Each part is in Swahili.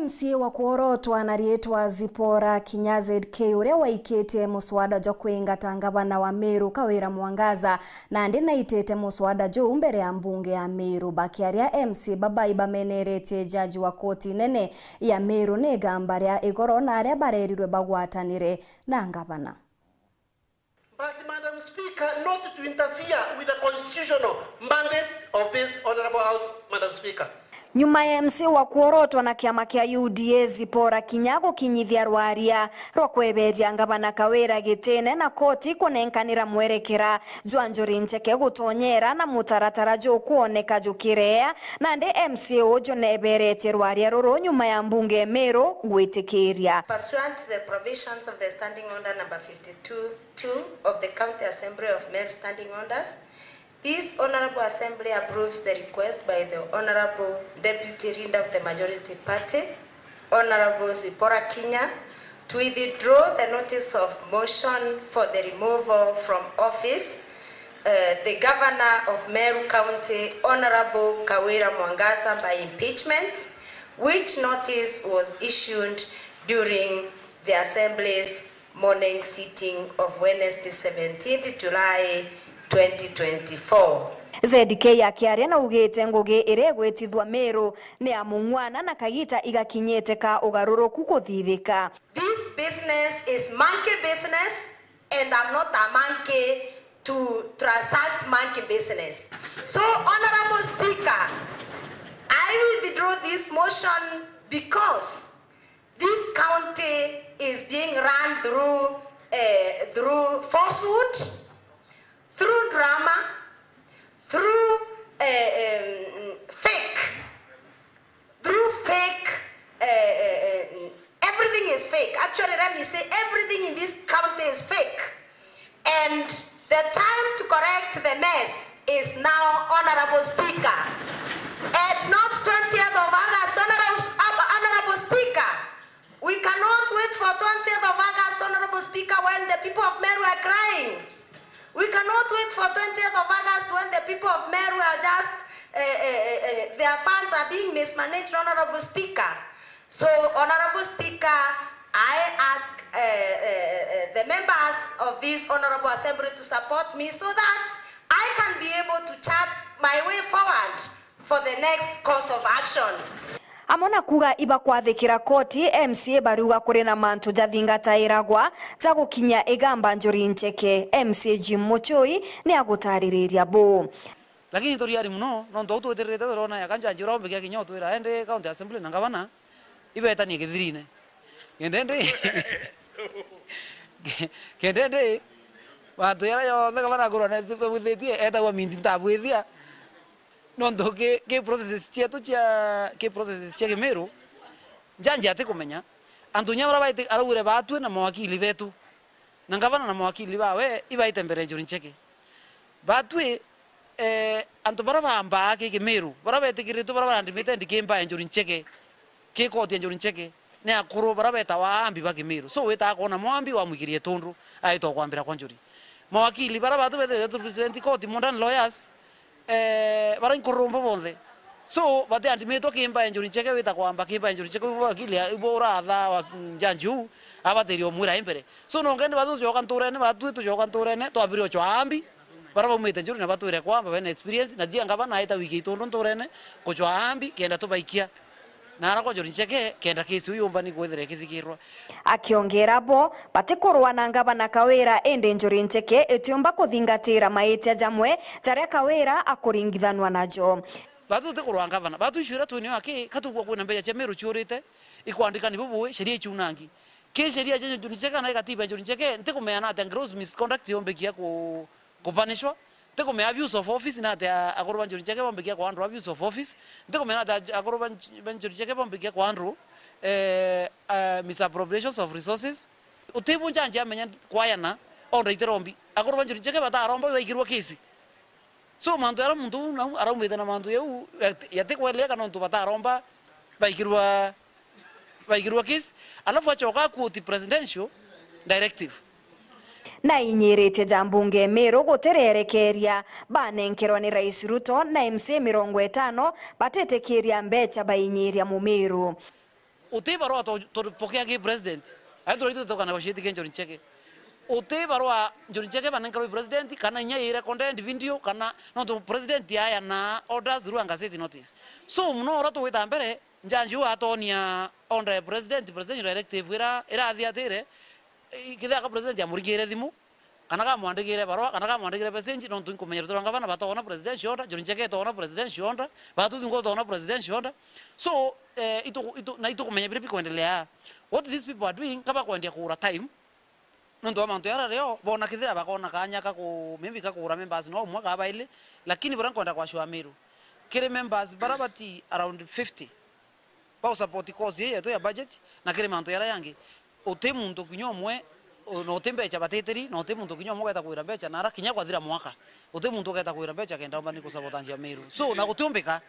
mca wa kuorotwa anarietwa zipora kinyaze-k uria waikitie muswada jwa kwingata vana wa miru kawira mwangaza nandi naitite muswada juu mbere ya mbunge ya miru bakiaria mc babai bameneretie jaji wa koti nene ya miru ni gamba ria igoro na aria barerirwe bagwatanire na ngavana But, Madam Speaker, not to interfere with the constitutional mandate of this Honorable House, Madam Speaker nyuma ya MC wa kuorotwa na kiama kia UDA zipora kinyago kinyithia rwaria rwa kweberia ngavana kawira gitine na koti kunenkanira mwerekera juanjuri njuri njeke gutonyera na mutaratara jukuoneka jukirea nandi MC uju neberetie rwaria ruru nyuma ya mbunge Meru gwitikiria pursuant to the provisions of the standing order number 52 of the county assembly of Meru standing orders This Honorable Assembly approves the request by the Honorable Deputy Leader of the Majority Party, Honorable Zipora Kinya, to withdraw the notice of motion for the removal from office uh, the Governor of Meru County, Honorable Kawira Mwangaza, by impeachment, which notice was issued during the Assembly's morning sitting of Wednesday 17th July 2024 na na kagita ka this business is monkey business and i'm not a monkey to transact monkey business so honorable speaker i withdraw this motion because this county is being run through uh, through falsehood through drama, through uh, um, fake, through fake, uh, uh, everything is fake. Actually, let me say everything in this country is fake. And the time to correct the mess is now, Honorable Speaker. At North 20th of August, Honorable, uh, Honorable Speaker, we cannot wait for 20th of August, Honorable Speaker, when the people of Meru are crying. We cannot wait for 20th of August when the people of Meru are just, uh, uh, uh, their funds are being mismanaged, Honorable Speaker. So, Honorable Speaker, I ask eh, eh, eh, the members of this Honorable Assembly to support me so that I can be able to chart my way forward for the next course of action. amona kuga iba kwathikira koti mca baruga kuri na mantu jathingata iragwa ja gukinya igamba njuri njeke mca jim muchui ni agutaririria bu lakini tori ari muno nondu twithiririte turona yakanja njira ombikia kinya utwira ende county assembly na ngavana ibetanie githirine kendende kendende bantu yara yothe gavana ngurona etagwa minti ntabwithia nondoke ke processes chiatu chia ke processes chia gemero njanja ate kumenya andu nya bara baite araure batwe na mawakili betu na ngavana na mawakili iba ibaite mbere njuri ncheke batwe eh andu bara bamba ke gemero bara betikiritu bara bandimite ndikimba njuri ncheke ke koti njuri ncheke ne akuru bara beta waambi ba gemero so weta kona mwambi wa mugirie tundu aitwa kwambira kwa njuri mawakili bara batu bete president koti mondan lawyers eh barankurumba bonthe so bate ati metwa kimba enjuri cheke wita kwamba kimba enjuri cheke bo kile ibo ratha wa janju abateri omwira imbere so nonge ni bazu joka nturene batu tu joka nturene to abiri ochwambi bara baumite njuri na batwire kwamba bene experience na jia ngaba na eta wiki itundu nturene kuchwambi kenda tubaikia na arakonjori nceke kenda kesi uyu mbani kwethire kithikirwa akiongera bo batikurwa na ngavana kawira indi njuri nceke itiumba kuthingatira maitia jamwe taria kawera akuringithanwa najo batu te tikurwa na batu icura twini waki katugua kwina mbeca cia miru ciurite ikwandika ni bubuwe sheria chunangi ki sheria cia njuri nceke na igatiba njuri nceke ntikumeana ati gross misconduct yombikia ku kupanishwa me abuse of office na nate akorwa banjori chake bambikia kwa andro abuse of office tekome nate akorwa banjori chake bambikia kwa andro eh, uh, misappropriations of resources utebu njanje amenya kwayana onda iterombi akorwa banjori chake bataromba baikirwa kesi so mandu ara mundu na araumite na mandu yau yatikwelea kana ntu bataromba baikirwa baikirwa kesi alafu achoka kuoti presidential directive na inyirite jambunge miru gutirerekeria banenkerwa ni rais ruto na mc mirongo itano batitikiria mbecha bainyiria mumiru uti barua ki president ayo cheke uti njoni cheke banenkerwa president kana inya ire content video kana no president yaya na orders ruwa gazeti notice so muno ora tuwita mbere njanju atonia onde president president elective ira ira kithe aka president amurigire thimu kana kamwandikire barua kana kamwandikire message no tunyi kumenyera turanga bana batona president shonda jori njeke tona president shonda batu tungo tona president shonda so eh, itu itu na itu kumenya bipi kuendelea what these people are doing kaba kuendia kura time nondu amantu yara leo bona kithira bakona kanya ka ku maybe ka kura members no mwa kaba ile lakini bora kwenda kwa shwamiru kire members barabati around 50 pa support cause yetu ya budget na kire mantu yara yangi uti muntu kinyo mwe no uti mbecha bateteri no te muntu kinyo mwe geta kwira mbecha nara kinya gwathira mwaka uti muntu geta kuira mbecha kenda omba nikusabotanjia miru so na kutumbika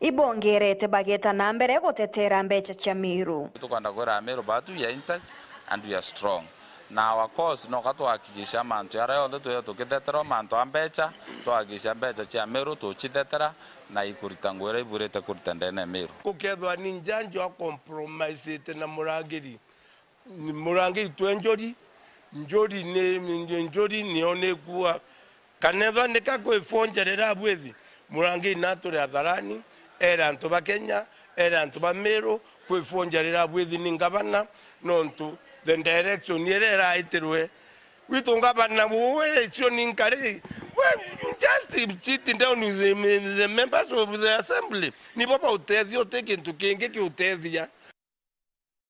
ibongere te bageta na mbere ko tetera mbecha cha miru tukanda kwira miru batu ya intact and we are strong na of course no gatwakigisha mantu ara yothe tuyo tukithetera mantu ambecha to akijisha mbecha cha miru to tuchithetera na ikurita ngwere ibureta kurita ndene miru kukethwa ninjanjo njanjo akompromisite na muragiri mulangi twe njoli njodi ne njoli ko kanetha nikakwifonjerera bwithi murangi naturi atharani era antu ba kenya era antu ba meru kwifonjerera bwithi ni ngavana nontu the direction ira iraitirwe witu ngavana buwecio ni nkari just sitting down with the, the members of the assembly nivo vautethia uti kintu kingi kiutethia